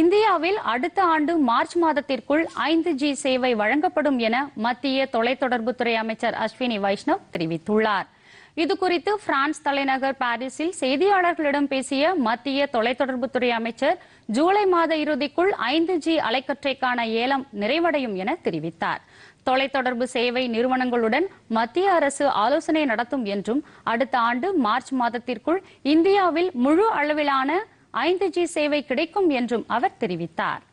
இந்தியாவில் அடுத்த ஆண்டு மார்ச் மாதத்திற்குள் ஐந்து ஜி சேவை வழங்கப்படும் என மத்திய தொலைத்தொடர்புத்துறை அமைச்சர் அஸ்வினி வைஷ்ணவ் தெரிவித்துள்ளார் இதுகுறித்து பிரான்ஸ் தலைநகர் பாரிஸில் செய்தியாளர்களிடம் பேசிய மத்திய தொலைத்தொடர்புத்துறை அமைச்சர் ஜூலை மாத இறுதிக்குள் ஐந்து ஜி அலைக்கற்றைக்கான ஏலம் நிறைவடையும் என தெரிவித்தார் தொலைத்தொடர்பு சேவை நிறுவனங்களுடன் மத்திய அரசு ஆலோசனை நடத்தும் என்றும் அடுத்த ஆண்டு மார்ச் மாதத்திற்குள் இந்தியாவில் முழு அளவிலான ஐந்து ஜி சேவை கிடைக்கும் என்றும் அவர் தெரிவித்தார்